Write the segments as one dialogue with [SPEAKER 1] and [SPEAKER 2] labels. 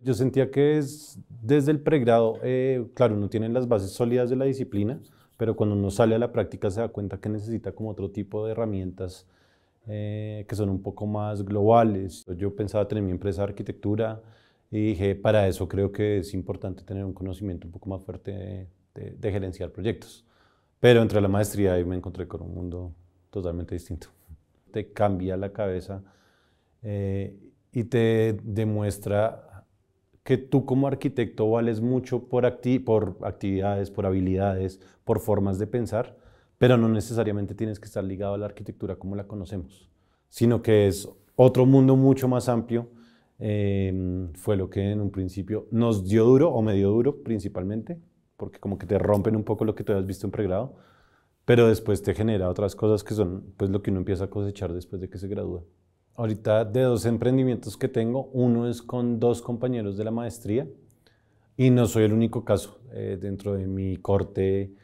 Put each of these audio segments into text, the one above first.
[SPEAKER 1] Yo sentía que es desde el pregrado, eh, claro, no tienen las bases sólidas de la disciplina, pero cuando uno sale a la práctica se da cuenta que necesita como otro tipo de herramientas eh, que son un poco más globales. Yo pensaba tener mi empresa de arquitectura y dije, para eso creo que es importante tener un conocimiento un poco más fuerte de, gerenciar proyectos. Pero entre la maestría y me encontré con un mundo totalmente distinto. Te cambia la cabeza eh, y te demuestra que tú como arquitecto vales mucho por, por actividades, por habilidades, por formas de pensar, pero no necesariamente tienes que estar ligado a la arquitectura como la conocemos, sino que es otro mundo mucho más amplio. Em, fue lo que en un principio nos dio duro o me dio duro principalmente, porque como que te rompen un poco lo que tú habías visto en pregrado, pero después te genera otras cosas que son pues lo que uno empieza a cosechar después de que se gradúa ahorita de dos emprendimientos que tengo, uno es con dos compañeros de la maestría y no soy el único caso. Eh, dentro de mi corte,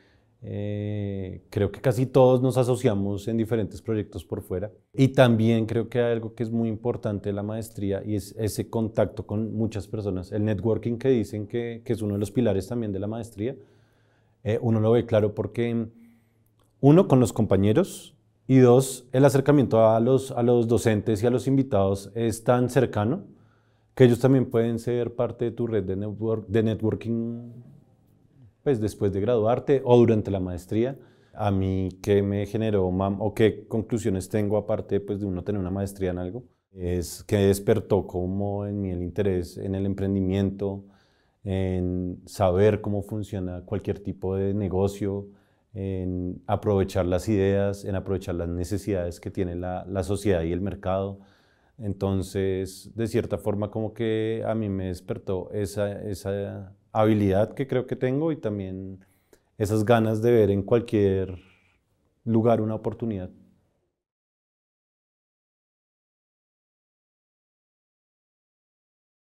[SPEAKER 1] eh, creo que casi todos nos asociamos en diferentes proyectos por fuera. Y también creo que hay algo que es muy importante de la maestría y es ese contacto con muchas personas. El networking que dicen que, es uno de los pilares también de la maestría, eh, uno lo ve claro porque uno con los compañeros y dos, el acercamiento a los, a los docentes y a los invitados es tan cercano que ellos también pueden ser parte de tu red de, networking pues después de graduarte o durante la maestría. A mí, ¿qué me generó o qué conclusiones tengo aparte pues, de uno tener una maestría en algo? Es que despertó como en mí el interés en el emprendimiento, en saber cómo funciona cualquier tipo de negocio, en aprovechar las ideas, en aprovechar las necesidades que tiene la, sociedad y el mercado. Entonces, de cierta forma, como que a mí me despertó esa habilidad que creo que tengo y también esas ganas de ver en cualquier lugar una oportunidad.